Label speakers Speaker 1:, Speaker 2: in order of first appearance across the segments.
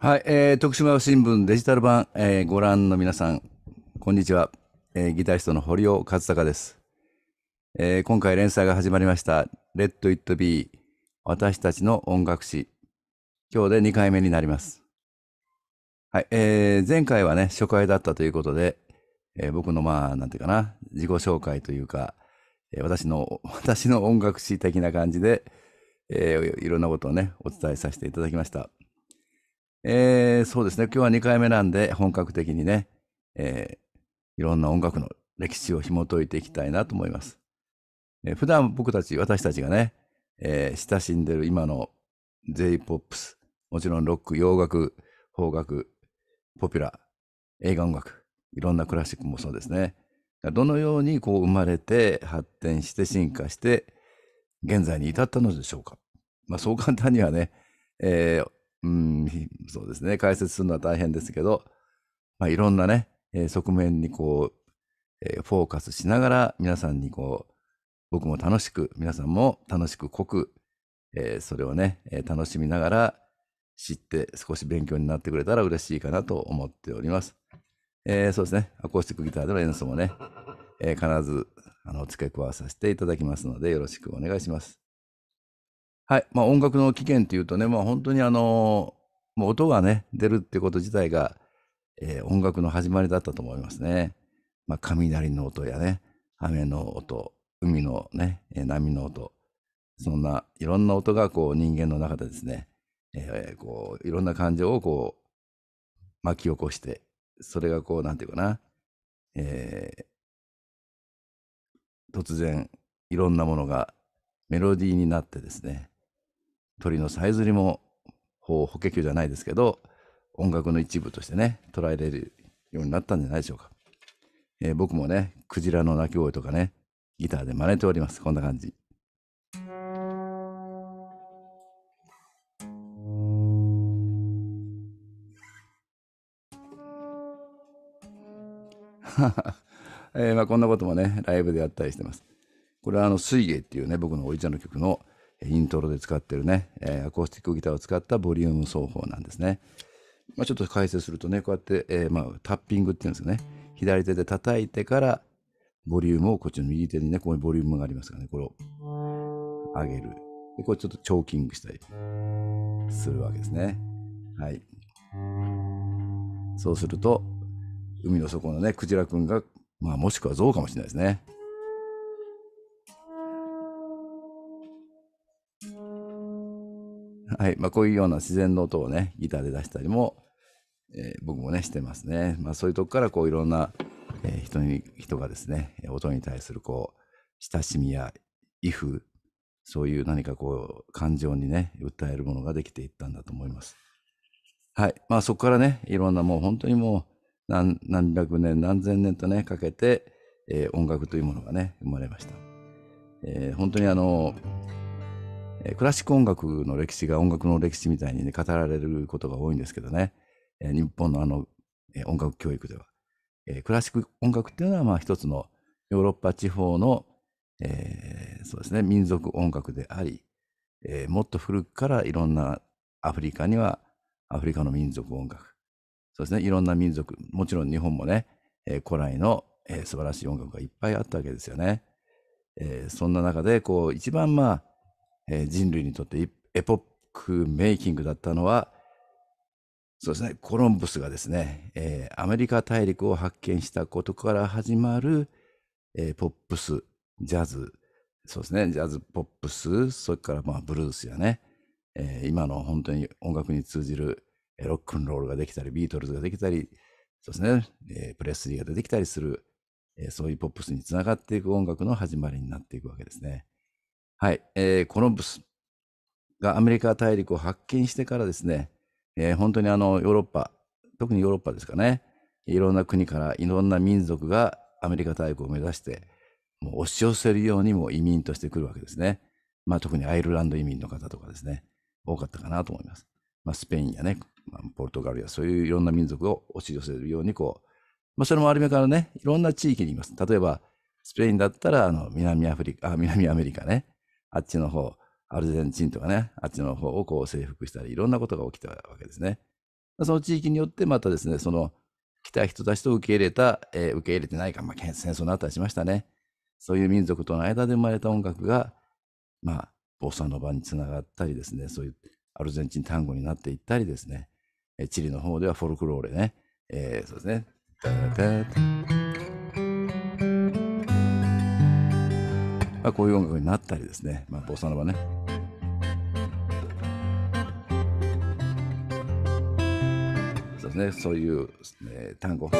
Speaker 1: はい、えー、徳島新聞デジタル版、えー、ご覧の皆さん、こんにちは。えー、ギタリストの堀尾和孝です、えー、今回連載が始まりました、Let It Be 私たちの音楽史。今日で2回目になります。はい、えー、前回はね、初回だったということで、えー、僕のまあ、なんていうかな、自己紹介というか、えー、私の、私の音楽史的な感じで、えー、いろんなことをね、お伝えさせていただきました。えー、そうですね、今日は2回目なんで、本格的にね、えー、いろんな音楽の歴史を紐解いていきたいなと思います。えー、普段僕たち、私たちがね、えー、親しんでる今の J-POP、もちろんロック、洋楽、邦楽、ポピュラー、映画音楽、いろんなクラシックもそうですね。どのようにこう生まれて発展して進化して現在に至ったのでしょうか。まあそう簡単にはね、えー、うん、そうですね。解説するのは大変ですけど、まあ、いろんなね、えー、側面にこう、えー、フォーカスしながら皆さんにこう、僕も楽しく、皆さんも楽しく濃く、えー、それをね、え楽しみながら知って少し勉強になってくれたら嬉しいかなと思っております。えそうですね。アコースティックギターでの演奏もね、え必ずあの付け加えさせていただきますのでよろしくお願いします。はい。まあ、音楽の起源というとね、まあ、本当にあのもう音がね、出るってこと自体が、えー、音楽の始まりだったと思いますね。まあ、雷の音やね、雨の音、海のね、波の音、そんないろんな音がこう人間の中でですね、えー、こういろんな感情をこう巻き起こして、それがこうなんていうかな、えー、突然いろんなものがメロディーになってですね、鳥のさえずりも法法華経じゃないですけど音楽の一部としてね捉えられるようになったんじゃないでしょうか、えー、僕もねクジラの鳴き声とかねギターで真似ておりますこんな感じはは えまあこんなこともねライブでやったりしてますこれはあの「水泳」っていうね僕のおじちゃんの曲のイントロで使ってるね、えアコースティックギターを使ったボリューム奏法なんですね。まあ、ちょっと解説するとね、こうやって、えー、まあ、タッピングっていうんですよね。左手で叩いてから、ボリュームをこっちの右手にね、ここにボリュームがありますからね、これを上げる。で、これちょっとチョーキングしたりするわけですね。はい。そうすると、海の底のね、クジラくんが、まあ、もしくは象かもしれないですね。はい。まあ、こういうような自然の音をね、ギターで出したりも、えー、僕もね、してますね。まあ、そういうとこから、こう、いろんな、えー、人に、人がですね、音に対する、こう、親しみや、威風、そういう何かこう、感情にね、訴えるものができていったんだと思います。はい。まあ、そこからね、いろんなもう、本当にもう何、何百年、何千年とね、かけて、えー、音楽というものがね、生まれました。えー、本当にあの、えー、クラシック音楽の歴史が音楽の歴史みたいに、ね、語られることが多いんですけどね、えー、日本のあの、えー、音楽教育では、えー、クラシック音楽っていうのはまあ一つのヨーロッパ地方の、えー、そうですね民族音楽であり、えー、もっと古くからいろんなアフリカにはアフリカの民族音楽そうですねいろんな民族もちろん日本もね、えー、古来の、えー、素晴らしい音楽がいっぱいあったわけですよね、えー、そんな中でこう一番まあえー、人類にとってエポックメイキングだったのは、そうですね、コロンブスがですね、えー、アメリカ大陸を発見したことから始まる、えー、ポップス、ジャズ、そうですね、ジャズ、ポップス、それからまあブルースやね、えー、今の本当に音楽に通じるロックンロールができたり、ビートルズができたり、そうですね、えー、プレスリーが出てきたりする、えー、そういうポップスにつながっていく音楽の始まりになっていくわけですね。はい、えー、コロンブスがアメリカ大陸を発見してからですね、えー、本当にあのヨーロッパ、特にヨーロッパですかね、いろんな国からいろんな民族がアメリカ大陸を目指して、もう押し寄せるようにも移民としてくるわけですね。まあ、特にアイルランド移民の方とかですね、多かったかなと思います。まあ、スペインやね、まあ、ポルトガルやそういういろんな民族を押し寄せるようにこう、まあ、それもある目からね、いろんな地域にいます。例えば、スペインだったら、あの、南アフリカ、あ、南アメリカね、あっちの方、アルゼンチンとかね、あっちの方をこう征服したり、いろんなことが起きたわけですね。その地域によってまたですね、その来た人たちと受け入れた、えー、受け入れてないか、まあ、戦争になったりしましたね。そういう民族との間で生まれた音楽が、まあ、ボサノバにつながったりですね、そういうアルゼンチン単語になっていったりですね、チリの方ではフォルクローレね、えー、そうですね。まあ、こういう音楽になったりですね、まあ、ボサノバね。そうですね、そういう、えー、単語。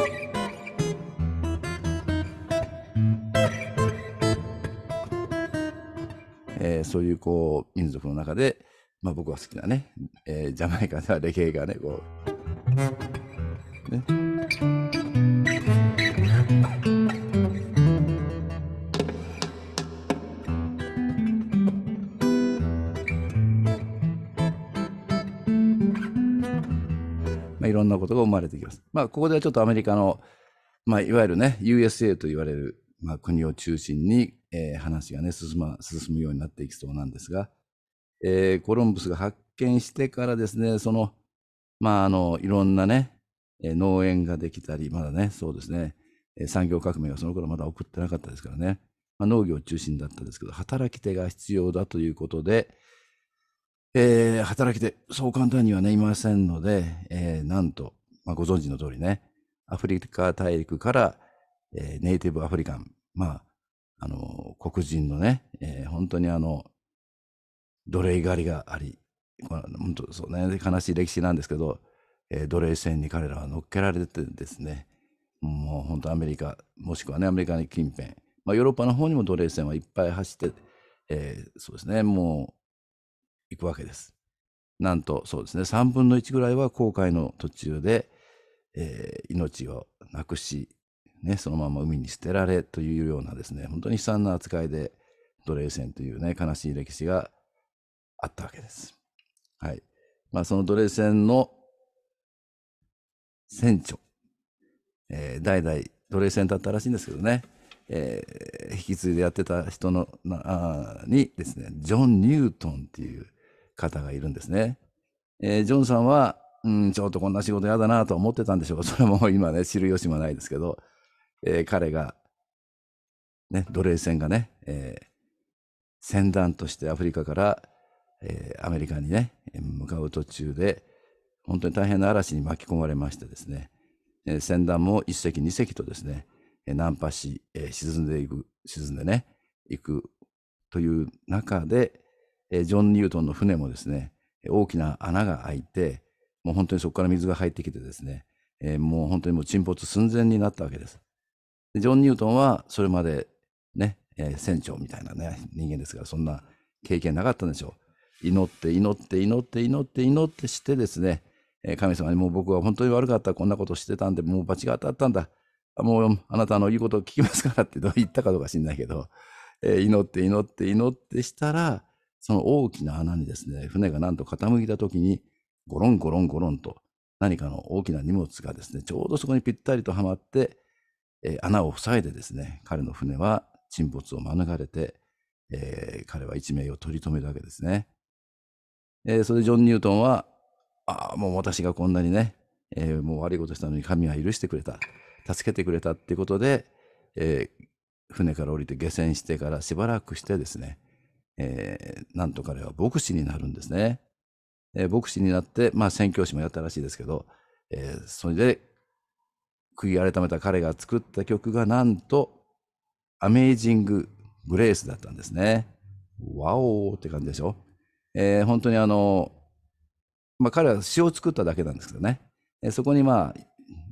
Speaker 1: えー、そういうこう民族の中で、まあ、僕は好きなね、えー、ジャマイカではレゲエがねこうねんなことが生まれてきます。まあ、ここではちょっとアメリカの、まあ、いわゆるね、USA と言われる、まあ、国を中心に、えー、話がね進、ま、進むようになっていきそうなんですが、えー、コロンブスが発見してからですね、その、まあ、あの、いろんなね、えー、農園ができたり、まだね、そうですね、えー、産業革命はその頃まだ送ってなかったですからね、まあ、農業中心だったんですけど、働き手が必要だということで、えー、働き手、そう簡単にはね、いませんので、えー、なんと、まあ、ご存知の通りね、アフリカ大陸から、えー、ネイティブアフリカン、まあ、あの、黒人のね、えー、本当にあの、奴隷狩りがあり、本当そうね、悲しい歴史なんですけど、えー、奴隷船に彼らは乗っけられてですね、もう本当アメリカ、もしくはね、アメリカの近辺、まあ、ヨーロッパの方にも奴隷船はいっぱい走って、えー、そうですね、もう、いくわけです。なんとそうですね、3分の1ぐらいは航海の途中で、えー、命をなくし、ね、そのまま海に捨てられというようなですね、本当に悲惨な扱いで奴隷船というね、悲しい歴史があったわけです。はい。まあ、その奴隷船の船長、えー、代々奴隷船だったらしいんですけどね、えー、引き継いでやってた人のなあにですね、ジョン・ニュートンっていう方がいるんですね。えー、ジョンさんは、うん、ちょっとこんな仕事嫌だなと思ってたんでしょう それも今ね、知る由もないですけど、えー、彼が、ね、奴隷船がね、えー、船団としてアフリカから、えー、アメリカにね、向かう途中で、本当に大変な嵐に巻き込まれましてですね、えー、船団も1隻2隻とですね、え難破し、えー、沈んでいく、沈んでね、いくという中で、えジョン・ニュートンの船もですね、大きな穴が開いて、もう本当にそこから水が入ってきてですね、えもう本当にもう沈没寸前になったわけです。ジョン・ニュートンはそれまでね、え船長みたいなね、人間ですから、そんな経験なかったんでしょう。祈って祈って祈って祈って祈ってしてですね、え神様にもう僕は本当に悪かった、こんなことしてたんで、もう罰が当たったんだ。もうあなたの言うことを聞きますからって言ったかどうか知んないけど、え祈って祈って祈ってしたら、その大きな穴にですね、船がなんと傾いた時に、ゴロンゴロンゴロンと何かの大きな荷物がですね、ちょうどそこにぴったりとはまって、えー、穴を塞いでですね、彼の船は沈没を免れて、えー、彼は一命を取り留めるわけですね。えー、それでジョン・ニュートンは、ああ、もう私がこんなにね、えー、もう悪いことしたのに神は許してくれた、助けてくれたっていうことで、え船から降りて下船してからしばらくしてですね、えー、なんと彼は牧師になるんですね。えー、牧師になって、まあ、宣教師もやったらしいですけど、えー、それで、悔い改めた彼が作った曲が、なんと、アメイジング・グレースだったんですね。ワオーって感じでしょ。えー、本当にあの、まあ、彼は詩を作っただけなんですけどね。えー、そこにまあ、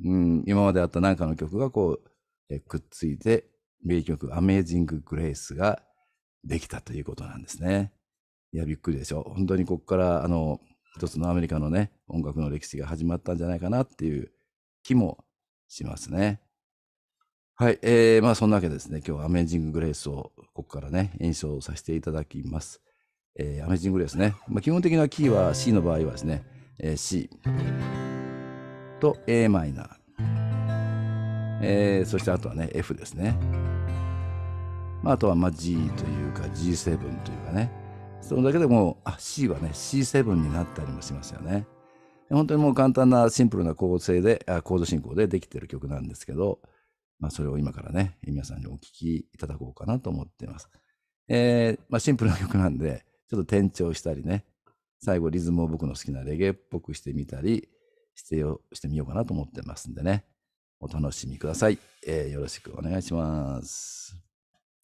Speaker 1: うん、今まであった何かの曲がこう、えー、くっついて、名曲、アメイジング・グレースが、できたということなんですね。いや、びっくりでしょ。本当にここから、あの、一つのアメリカのね、音楽の歴史が始まったんじゃないかなっていう気もしますね。はい、えー、まあそんなわけですね、今日はアメージンググレースをここからね、演奏させていただきます。えー、アメージンググレースね、まあ、基本的なキーは C の場合はですね、えー、C と a マイナー、えー、そしてあとはね、F ですね。あ、とはまあ G というか G7 というかねそれだけでもあ C はね C7 になったりもしますよね本当にもう簡単なシンプルな構成でコード進行でできてる曲なんですけど、まあ、それを今からね皆さんにお聴きいただこうかなと思っています、えーまあ、シンプルな曲なんでちょっと転調したりね最後リズムを僕の好きなレゲエっぽくしてみたりしてよしてみようかなと思ってますんでねお楽しみください、えー、よろしくお願いします